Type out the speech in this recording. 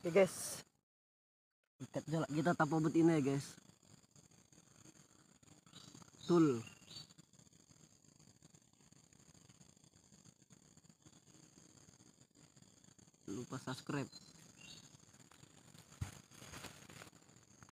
Oke guys. Kita jolak kita tanpa bet ini ya guys. Tul. Lupa subscribe.